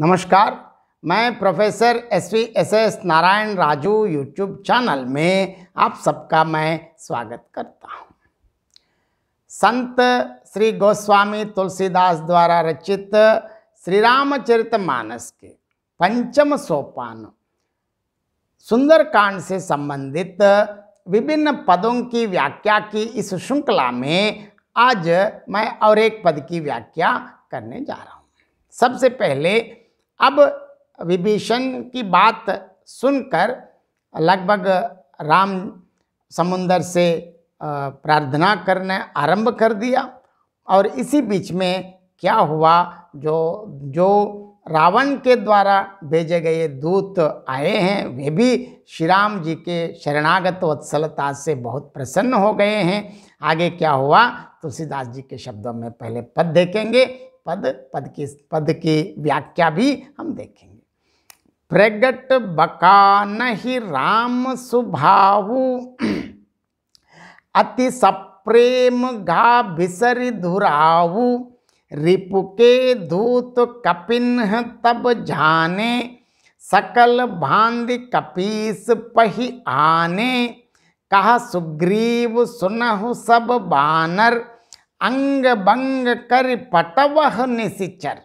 नमस्कार मैं professor S V S S Narayan Raju YouTube channel में आप सबका मैं स्वागत करता हूँ संत श्री गोस्वामी तुलसीदास द्वारा रचित श्री रामचरित मानस के पंचम सोपान सुंदरकांड से संबंधित विभिन्न पदों की व्याख्या की इस श्रृंखला में आज मैं और एक पद की व्याख्या करने जा रहा हूँ सबसे पहले अब विभीषण की बात सुनकर लगभग राम समुंदर से प्रार्थना करने आरंभ कर दिया और इसी बीच में क्या हुआ जो जो रावण के द्वारा भेजे गए दूत आए हैं वे भी श्री राम जी के शरणागत वत्सलता से बहुत प्रसन्न हो गए हैं आगे क्या हुआ तुलसीदास जी के शब्दों में पहले पद देखेंगे पद पद की पद की व्याख्या भी हम देखेंगे प्रगट बका नहीं राम सुभाव अति सप्रेम घा बिसरी धुराऊ रिपु के धूत कपिन तब जाने सकल भांदि कपीस पही आने कहा सुग्रीव सुनहु सब बानर अंग बंग कर पटवह निशिचर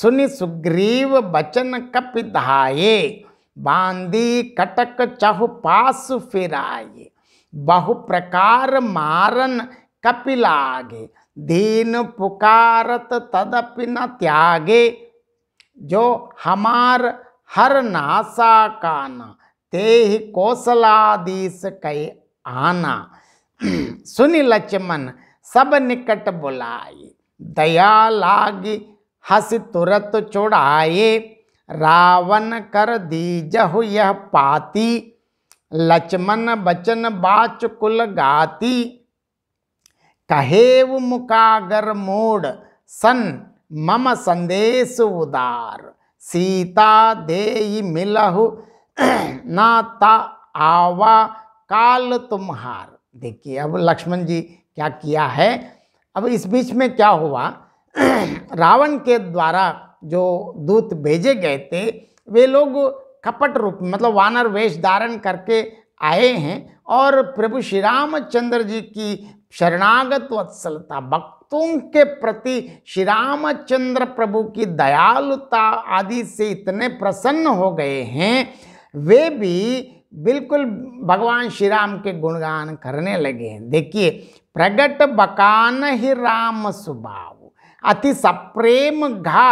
सुनि सुग्रीव बचन कपिधाये बांदी कटक चहु पास फिराये बहु प्रकार मारन कपिलागे दीन पुकारत तदपि न त्यागे जो हमार हर नासा न ते ही कौशलाधीश कई आना सुनि लक्ष्मण सब निकट बुलाए दया लागी हस तुरत चुड़ाए रावण कर दीजह यह पाती लक्ष्मण बचन बाच कुल गाती कहेव मुकागर मोड़ सन मम संदेश उदार सीता दे मिलहु नाता आवा काल तुम्हार देखिए अब लक्ष्मण जी क्या किया है अब इस बीच में क्या हुआ रावण के द्वारा जो दूत भेजे गए थे वे लोग कपट रूप मतलब वानर वेश धारण करके आए हैं और प्रभु श्री रामचंद्र जी की शरणागत वत्सलता भक्तों के प्रति श्री रामचंद्र प्रभु की दयालुता आदि से इतने प्रसन्न हो गए हैं वे भी बिल्कुल भगवान श्री राम के गुणगान करने लगे हैं देखिए प्रगट बकान ही राम सुभाव अति सप्रेम घा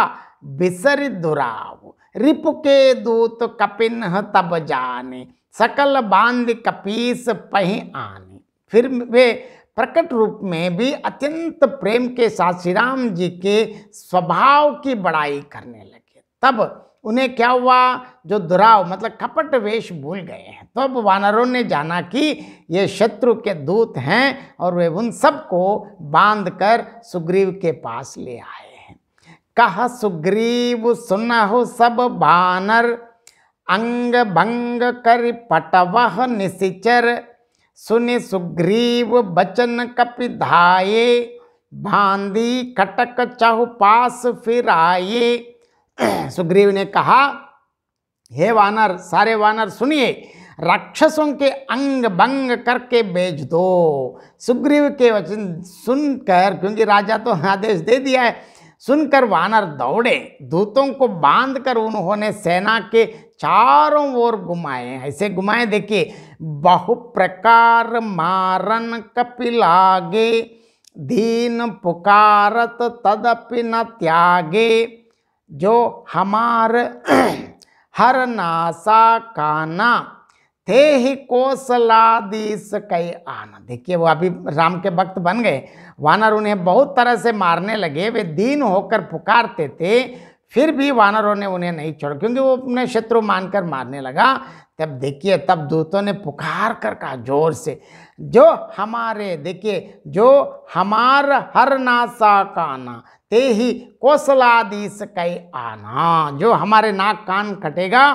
बिसरी दुराव रिप के दूत कपिन तब जाने सकल बांध कपीस पही आने फिर वे प्रकट रूप में भी अत्यंत प्रेम के साथ श्री राम जी के स्वभाव की बड़ाई करने लगे तब उन्हें क्या हुआ जो दुराव मतलब कपट वेश भूल गए हैं तब अब वानरों ने जाना कि ये शत्रु के दूत हैं और वे उन सबको बांध कर सुग्रीव के पास ले आए हैं कह सुग्रीव हो सब बानर अंग भंग कर पटवह निशिचर सुनि सुग्रीव बचन धाये भांदी खटक चहु पास आये सुग्रीव ने कहा हे वानर सारे वानर सुनिए राक्षसों के अंग भंग करके बेच दो सुग्रीव के वचन सुनकर क्योंकि राजा तो आदेश दे दिया है सुनकर वानर दौड़े दूतों को बांधकर उन्होंने सेना के चारों ओर घुमाए ऐसे घुमाए देखिए बहु प्रकार मारन कपिलागे दीन पुकारत तदपि न त्यागे जो हमार हर नासा काना थे ही कोसला दिस कई आना देखिए वो अभी राम के भक्त बन गए वानर उन्हें बहुत तरह से मारने लगे वे दीन होकर पुकारते थे फिर भी वानरों ने उन्हें नहीं छोड़ा क्योंकि वो अपने शत्रु मानकर मारने लगा तब देखिए तब दूतों ने पुकार कर कहा जोर से जो हमारे देखिए जो हमार हर नासा काना ते ही कोसलादीस कई आना जो हमारे नाक कान कटेगा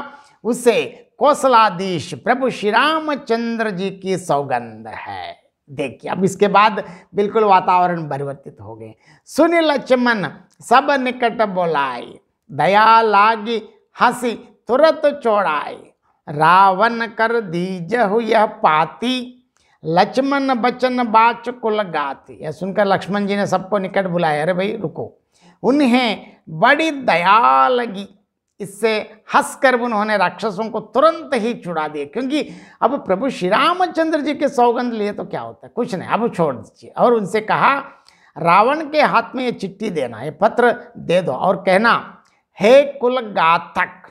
उसे कौशलाधीश प्रभु श्री रामचंद्र जी की सौगंध है देखिए अब इसके बाद बिल्कुल वातावरण परिवर्तित हो गए सुनि लक्ष्मण सब निकट बोलाई दया लागी हंसी तुरंत चौड़ाई रावण कर दीजहु यह पाती लक्ष्मण बचन बाच कुल गाती यह सुनकर लक्ष्मण जी ने सबको निकट बुलाया अरे भाई रुको उन्हें बड़ी दया लगी इससे हंसकर उन्होंने राक्षसों को तुरंत ही छुड़ा दिया क्योंकि अब प्रभु श्री रामचंद्र जी के सौगंध लिए तो क्या होता है कुछ नहीं अब छोड़ दीजिए और उनसे कहा रावण के हाथ में ये चिट्ठी देना ये पत्र दे दो और कहना हे कुल गाथक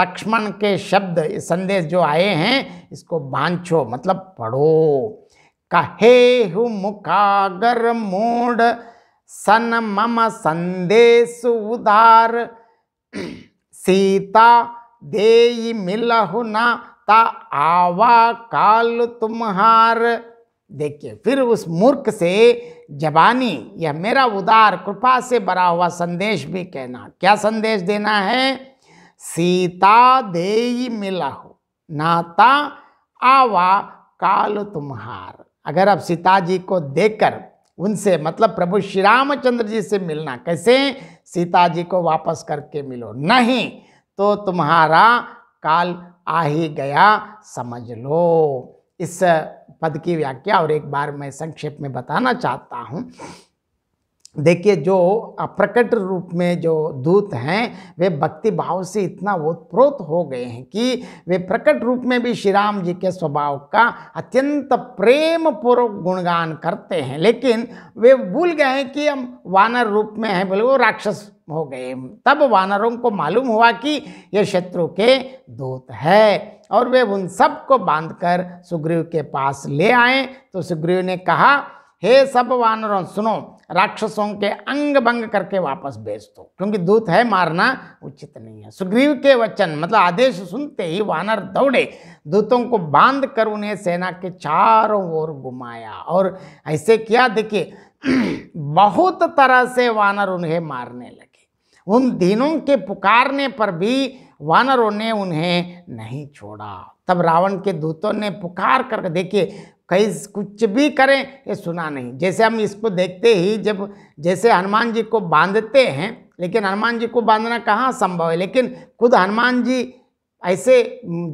लक्ष्मण के शब्द संदेश जो आए हैं इसको बांछो मतलब पढ़ो कहे हु मुखागर मूड सन मम संदेश उदार सीता देई मिलहु ना ता आवा काल तुम्हार देखिए फिर उस मूर्ख से जबानी या मेरा उदार कृपा से भरा हुआ संदेश भी कहना क्या संदेश देना है सीता देई मिलहु नाता आवा काल तुम्हार अगर आप सीता जी को देखकर उनसे मतलब प्रभु श्री रामचंद्र जी से मिलना कैसे सीता जी को वापस करके मिलो नहीं तो तुम्हारा काल आ ही गया समझ लो इस पद की व्याख्या और एक बार मैं संक्षेप में बताना चाहता हूँ देखिए जो अप्रकट रूप में जो दूत हैं वे भक्ति भाव से इतना ओतप्रोत हो गए हैं कि वे प्रकट रूप में भी श्री राम जी के स्वभाव का अत्यंत प्रेम पूर्वक गुणगान करते हैं लेकिन वे भूल गए हैं कि हम वानर रूप में हैं बोले वो राक्षस हो गए तब वानरों को मालूम हुआ कि ये शत्रु के दूत है और वे उन सबको कर सुग्रीव के पास ले आए तो सुग्रीव ने कहा हे सब वानरों सुनो राक्षसों के अंग भंग करके वापस भेज दो क्योंकि दूत है मारना उचित नहीं है सुग्रीव के वचन मतलब आदेश सुनते ही वानर दौड़े दूतों को बांध कर उन्हें सेना के चारों ओर घुमाया और ऐसे किया देखिए बहुत तरह से वानर उन्हें मारने लगे उन दिनों के पुकारने पर भी वानरों ने उन्हें नहीं छोड़ा तब रावण के दूतों ने पुकार कर देखिए कहीं कुछ भी करें ये सुना नहीं जैसे हम इसको देखते ही जब जैसे हनुमान जी को बांधते हैं लेकिन हनुमान जी को बांधना कहाँ संभव है लेकिन खुद हनुमान जी ऐसे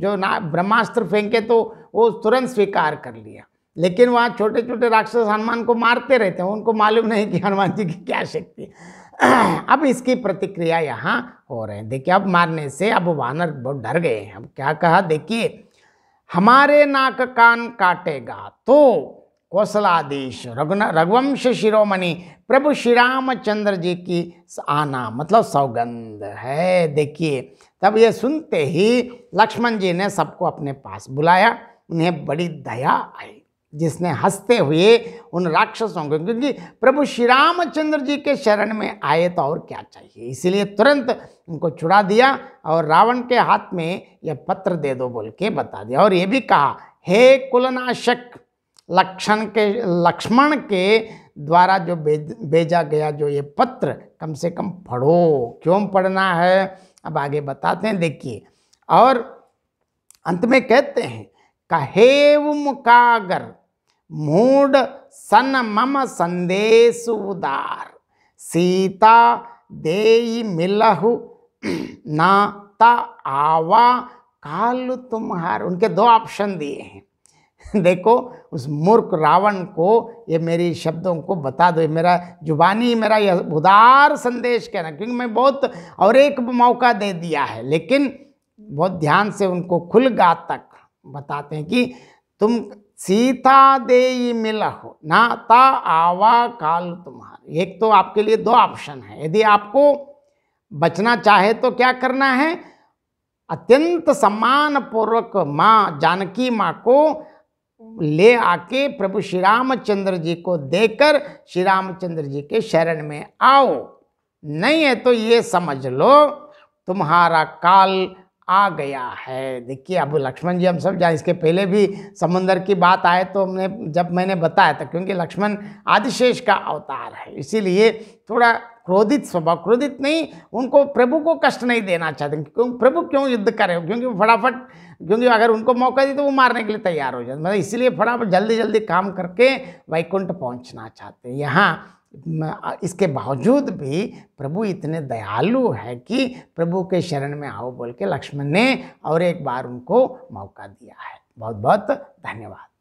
जो ना ब्रह्मास्त्र फेंके तो वो तुरंत स्वीकार कर लिया लेकिन वहाँ छोटे छोटे राक्षस हनुमान को मारते रहते हैं उनको मालूम नहीं कि हनुमान जी की क्या शक्ति है अब इसकी प्रतिक्रिया यहाँ हो रहे हैं देखिए अब मारने से अब वानर बहुत डर गए हैं अब क्या कहा देखिए हमारे नाक कान काटेगा तो कौशलादेश रघुवंश शिरोमणि प्रभु श्री रामचंद्र जी की आना मतलब सौगंध है देखिए तब ये सुनते ही लक्ष्मण जी ने सबको अपने पास बुलाया उन्हें बड़ी दया आई जिसने हंसते हुए उन राक्षसों को क्योंकि प्रभु श्री रामचंद्र जी के शरण में आए तो और क्या चाहिए इसीलिए तुरंत उनको छुड़ा दिया और रावण के हाथ में यह पत्र दे दो बोल के बता दिया और ये भी कहा हे कुलनाशक लक्षण के लक्ष्मण के द्वारा जो भेजा गया जो ये पत्र कम से कम पढ़ो क्यों पढ़ना है अब आगे बताते हैं देखिए और अंत में कहते हैं कहेव मुकागर मूड सन मम संदेश उदार सीता देई मिलहु ना ता आवा काल तुम्हार उनके दो ऑप्शन दिए हैं देखो उस मूर्ख रावण को ये मेरी शब्दों को बता दो ये मेरा जुबानी मेरा यह उदार संदेश कहना क्योंकि मैं बहुत और एक मौका दे दिया है लेकिन बहुत ध्यान से उनको खुल गा तक बताते हैं कि तुम सीता दे मिलहु ना ता आवा काल तुम्हार एक तो आपके लिए दो ऑप्शन है यदि आपको बचना चाहे तो क्या करना है अत्यंत सम्मान पूर्वक माँ जानकी माँ को ले आके प्रभु श्री रामचंद्र जी को देकर श्री रामचंद्र जी के शरण में आओ नहीं है तो ये समझ लो तुम्हारा काल आ गया है देखिए अब लक्ष्मण जी हम सब जाए इसके पहले भी समुंदर की बात आए तो हमने जब मैंने बताया था क्योंकि लक्ष्मण आदिशेष का अवतार है इसीलिए थोड़ा क्रोधित स्वभाव क्रोधित नहीं उनको प्रभु को कष्ट नहीं देना चाहते क्यों प्रभु क्यों युद्ध करे क्योंकि फटाफट क्योंकि अगर उनको मौका दी तो वो मारने के लिए तैयार हो जाते मतलब इसीलिए फटाफट जल्दी जल्दी काम करके वैकुंठ पहुंचना चाहते हैं यहाँ इसके बावजूद भी प्रभु इतने दयालु है कि प्रभु के शरण में आओ बोल के लक्ष्मण ने और एक बार उनको मौका दिया है बहुत बहुत धन्यवाद